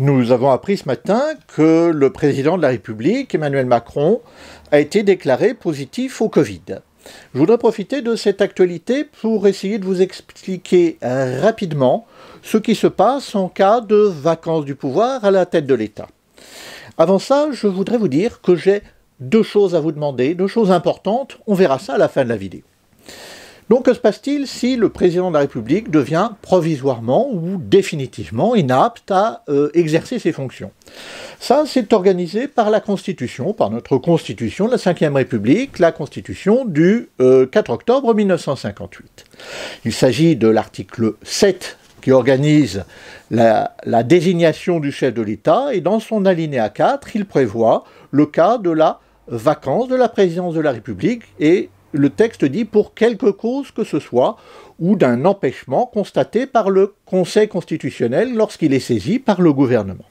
Nous avons appris ce matin que le président de la République, Emmanuel Macron, a été déclaré positif au Covid. Je voudrais profiter de cette actualité pour essayer de vous expliquer rapidement ce qui se passe en cas de vacances du pouvoir à la tête de l'État. Avant ça, je voudrais vous dire que j'ai deux choses à vous demander, deux choses importantes. On verra ça à la fin de la vidéo. Donc que se passe-t-il si le président de la République devient provisoirement ou définitivement inapte à euh, exercer ses fonctions Ça, c'est organisé par la Constitution, par notre Constitution de la Ve République, la Constitution du 4 euh, octobre 1958. Il s'agit de l'article 7 qui organise la, la désignation du chef de l'État et dans son alinéa 4, il prévoit le cas de la vacance de la présidence de la République et le texte dit pour quelque cause que ce soit ou d'un empêchement constaté par le Conseil constitutionnel lorsqu'il est saisi par le gouvernement.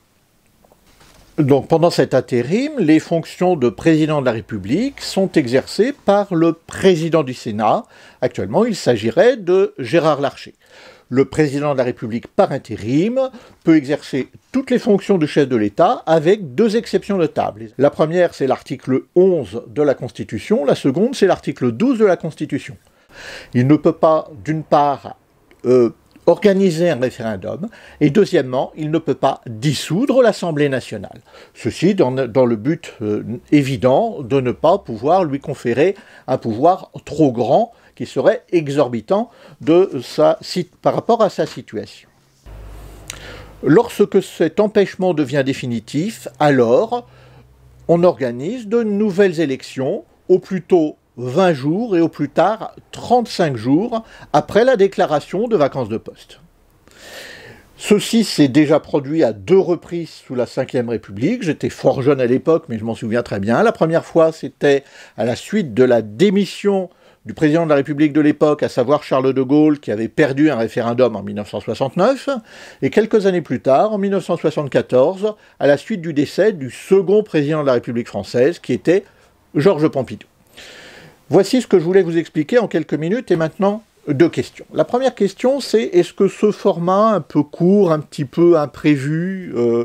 Donc pendant cet intérim, les fonctions de président de la République sont exercées par le président du Sénat. Actuellement, il s'agirait de Gérard Larcher le président de la République par intérim peut exercer toutes les fonctions de chef de l'État avec deux exceptions notables. La première, c'est l'article 11 de la Constitution, la seconde, c'est l'article 12 de la Constitution. Il ne peut pas, d'une part, euh, organiser un référendum, et deuxièmement, il ne peut pas dissoudre l'Assemblée nationale. Ceci dans, le but euh, évident de ne pas pouvoir lui conférer un pouvoir trop grand qui serait exorbitant par rapport à sa situation. Lorsque cet empêchement devient définitif, alors on organise de nouvelles élections, au plus tôt 20 jours et au plus tard 35 jours après la déclaration de vacances de poste. Ceci s'est déjà produit à deux reprises sous la Ve République. J'étais fort jeune à l'époque, mais je m'en souviens très bien. La première fois, c'était à la suite de la démission du président de la République de l'époque, à savoir Charles de Gaulle, qui avait perdu un référendum en 1969, et quelques années plus tard, en 1974, à la suite du décès du second président de la République française, qui était Georges Pompidou. Voici ce que je voulais vous expliquer en quelques minutes, et maintenant deux questions. La première question, c'est est-ce que ce format un peu court, un petit peu imprévu, euh,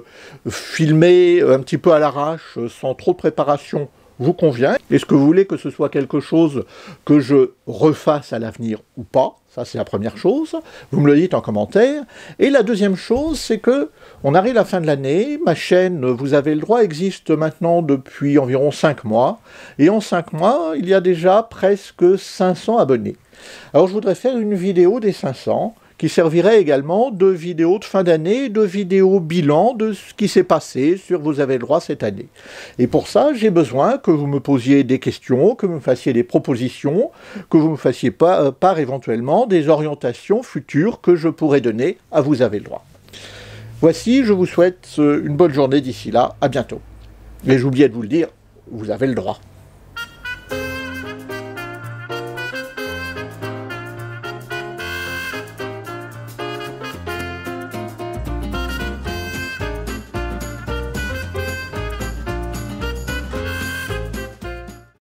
filmé un petit peu à l'arrache, sans trop de préparation, vous convient. Est-ce que vous voulez que ce soit quelque chose que je refasse à l'avenir ou pas Ça, c'est la première chose. Vous me le dites en commentaire. Et la deuxième chose, c'est que on arrive à la fin de l'année. Ma chaîne, vous avez le droit, existe maintenant depuis environ 5 mois. Et en 5 mois, il y a déjà presque 500 abonnés. Alors, je voudrais faire une vidéo des 500 qui servirait également de vidéo de fin d'année, de vidéo bilan de ce qui s'est passé sur Vous avez le droit cette année. Et pour ça, j'ai besoin que vous me posiez des questions, que vous me fassiez des propositions, que vous me fassiez pas, euh, part éventuellement des orientations futures que je pourrais donner à Vous avez le droit. Voici, je vous souhaite euh, une bonne journée d'ici là, à bientôt. Mais j'oubliais de vous le dire, vous avez le droit.